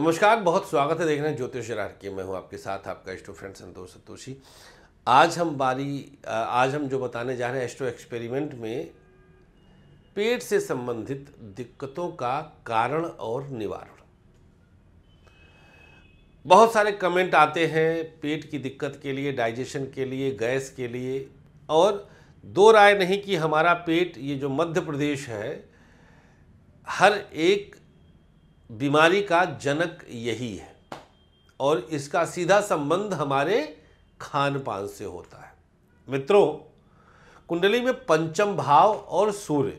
नमस्कार बहुत स्वागत है देख रहे हैं ज्योतिष मैं हूं आपके साथ आपका एस्ट्रो फ्रेंड संतोष संतोषी आज हम बारी आज हम जो बताने जा रहे हैं एस्ट्रो एक्सपेरिमेंट में पेट से संबंधित दिक्कतों का कारण और निवारण बहुत सारे कमेंट आते हैं पेट की दिक्कत के लिए डाइजेशन के लिए गैस के लिए और दो राय नहीं कि हमारा पेट ये जो मध्य प्रदेश है हर एक बीमारी का जनक यही है और इसका सीधा संबंध हमारे खान पान से होता है मित्रों कुंडली में पंचम भाव और सूर्य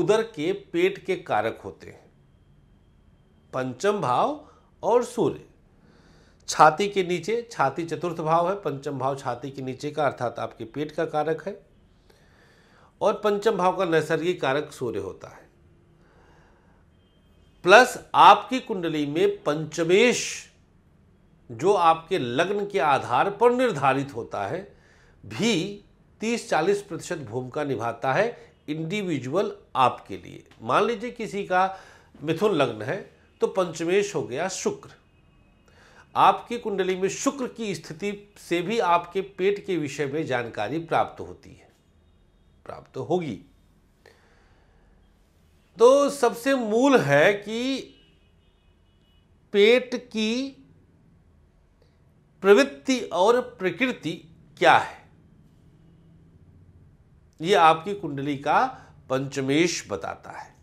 उदर के पेट के कारक होते हैं पंचम भाव और सूर्य छाती के नीचे छाती चतुर्थ भाव है पंचम भाव छाती के नीचे का अर्थात आपके पेट का कारक है और पंचम भाव का नैसर्गिक कारक सूर्य होता है प्लस आपकी कुंडली में पंचमेश जो आपके लग्न के आधार पर निर्धारित होता है भी 30-40 प्रतिशत भूमिका निभाता है इंडिविजुअल आपके लिए मान लीजिए किसी का मिथुन लग्न है तो पंचमेश हो गया शुक्र आपकी कुंडली में शुक्र की स्थिति से भी आपके पेट के विषय में जानकारी प्राप्त होती है प्राप्त होगी तो सबसे मूल है कि पेट की प्रवृत्ति और प्रकृति क्या है ये आपकी कुंडली का पंचमेश बताता है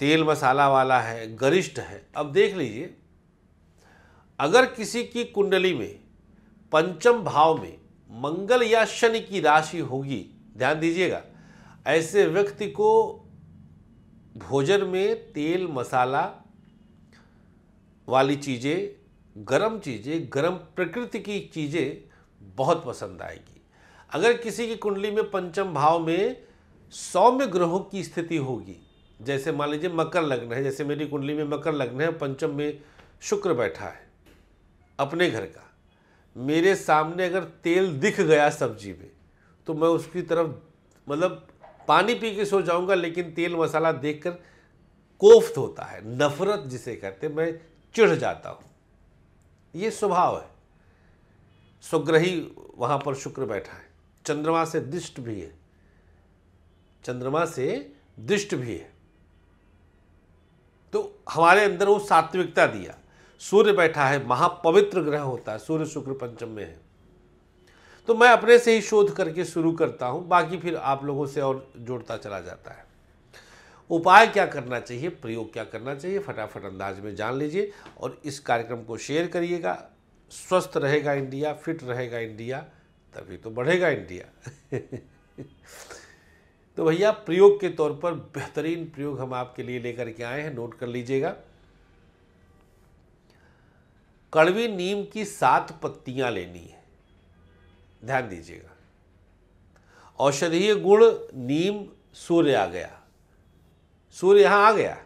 तेल मसाला वाला है गरिष्ठ है अब देख लीजिए अगर किसी की कुंडली में पंचम भाव में मंगल या शनि की राशि होगी ध्यान दीजिएगा ऐसे व्यक्ति को भोजन में तेल मसाला वाली चीज़ें गरम चीज़ें गरम प्रकृति की चीज़ें बहुत पसंद आएगी अगर किसी की कुंडली में पंचम भाव में सौम्य ग्रहों की स्थिति होगी जैसे मान लीजिए मकर लग्न है जैसे मेरी कुंडली में मकर लग्न है पंचम में शुक्र बैठा है अपने घर का मेरे सामने अगर तेल दिख गया सब्जी में तो मैं उसकी तरफ मतलब पानी पी के सो जाऊंगा लेकिन तेल मसाला देखकर कोफ्त होता है नफरत जिसे कहते मैं चिढ़ जाता हूं यह स्वभाव है सुग्रही वहां पर शुक्र बैठा है चंद्रमा से दिष्ट भी है चंद्रमा से दिष्ट भी है तो हमारे अंदर वो सात्विकता दिया सूर्य बैठा है महापवित्र ग्रह होता है सूर्य शुक्र पंचम में है तो मैं अपने से ही शोध करके शुरू करता हूँ बाकी फिर आप लोगों से और जोड़ता चला जाता है उपाय क्या करना चाहिए प्रयोग क्या करना चाहिए फटाफट अंदाज में जान लीजिए और इस कार्यक्रम को शेयर करिएगा स्वस्थ रहेगा इंडिया फिट रहेगा इंडिया तभी तो बढ़ेगा इंडिया तो भैया प्रयोग के तौर पर बेहतरीन प्रयोग हम आपके लिए लेकर के आए हैं नोट कर लीजिएगा कड़वी नीम की सात पत्तियां लेनी है ध्यान दीजिएगा औषधीय गुण नीम सूर्य आ गया सूर्य यहां आ गया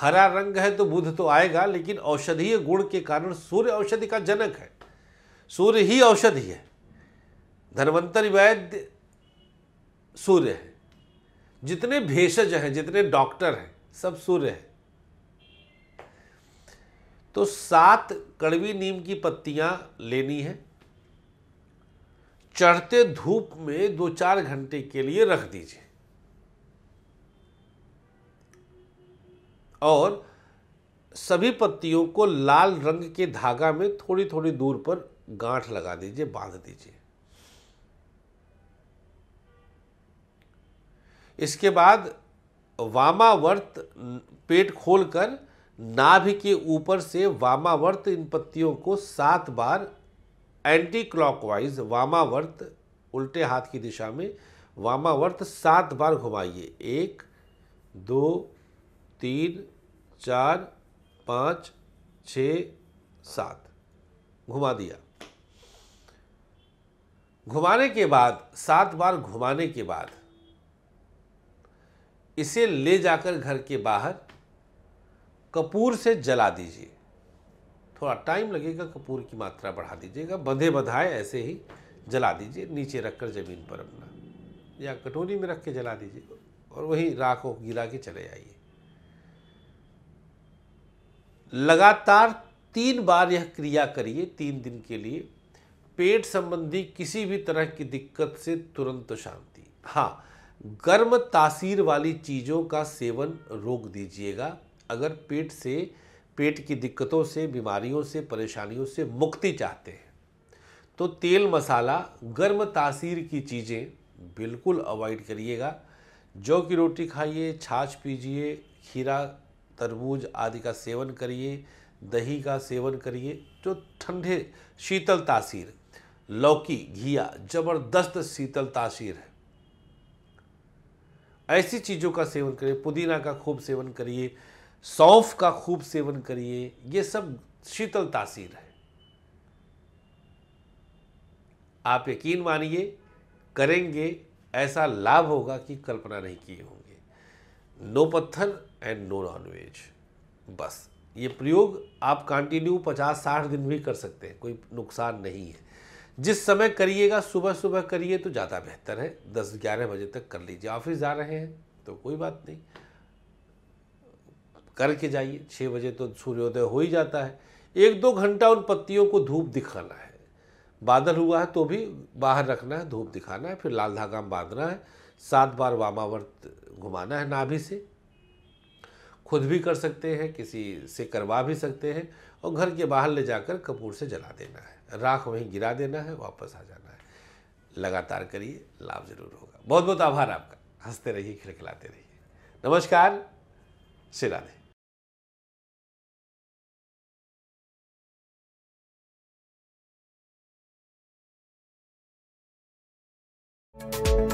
हरा रंग है तो बुध तो आएगा लेकिन औषधीय गुण के कारण सूर्य औषधि का जनक है सूर्य ही औषधि है धनवंतर वैद्य सूर्य है जितने भेषज हैं जितने डॉक्टर हैं सब सूर्य हैं तो सात कड़वी नीम की पत्तियां लेनी है चढ़ते धूप में दो चार घंटे के लिए रख दीजिए और सभी पत्तियों को लाल रंग के धागा में थोड़ी थोड़ी दूर पर गांठ लगा दीजिए बांध दीजिए इसके बाद वामावर्त पेट खोलकर नाभि के ऊपर से वामावर्त इन पत्तियों को सात बार एंटी क्लॉकवाइज वामावर्त उल्टे हाथ की दिशा में वामावर्त सात बार घुमाइए एक दो तीन चार पाँच छ सात घुमा दिया घुमाने के बाद सात बार घुमाने के बाद इसे ले जाकर घर के बाहर कपूर से जला दीजिए थोड़ा टाइम लगेगा कपूर की मात्रा बढ़ा दीजिएगा बंधे बधाए ऐसे ही जला दीजिए नीचे रखकर ज़मीन पर अपना या कटोरी में रख के जला दीजिए और वहीं राख को गिरा के चले आइए लगातार तीन बार यह क्रिया करिए तीन दिन के लिए पेट संबंधी किसी भी तरह की दिक्कत से तुरंत शांति हाँ गर्म तासीर वाली चीज़ों का सेवन रोक दीजिएगा अगर पेट से पेट की दिक्कतों से बीमारियों से परेशानियों से मुक्ति चाहते हैं तो तेल मसाला गर्म तासीर की चीज़ें बिल्कुल अवॉइड करिएगा जौ की रोटी खाइए छाछ पीजिए खीरा तरबूज आदि का सेवन करिए दही का सेवन करिए जो ठंडे शीतल तासीर लौकी घिया जबरदस्त शीतल तासीर है ऐसी चीज़ों का सेवन करिए पुदीना का खूब सेवन करिए सौंफ का खूब सेवन करिए ये सब शीतल तासीर है आप यकीन मानिए करेंगे ऐसा लाभ होगा कि कल्पना नहीं किए होंगे नो पत्थर एंड नो नॉनवेज बस ये प्रयोग आप कंटिन्यू पचास साठ दिन भी कर सकते हैं कोई नुकसान नहीं है जिस समय करिएगा सुबह सुबह करिए तो ज़्यादा बेहतर है दस ग्यारह बजे तक कर लीजिए ऑफिस जा रहे हैं तो कोई बात नहीं करके जाइए छः बजे तो सूर्योदय हो ही जाता है एक दो घंटा उन पत्तियों को धूप दिखाना है बादल हुआ है तो भी बाहर रखना है धूप दिखाना है फिर लाल धागा में बांधना है सात बार वामावर्त घुमाना है नाभि से खुद भी कर सकते हैं किसी से करवा भी सकते हैं और घर के बाहर ले जाकर कपूर से जला देना है राख वहीं गिरा देना है वापस आ जाना है लगातार करिए लाभ जरूर होगा बहुत बहुत आभार आपका हंसते रहिए खिलखिलाते रहिए नमस्कार श्री राधे Thank you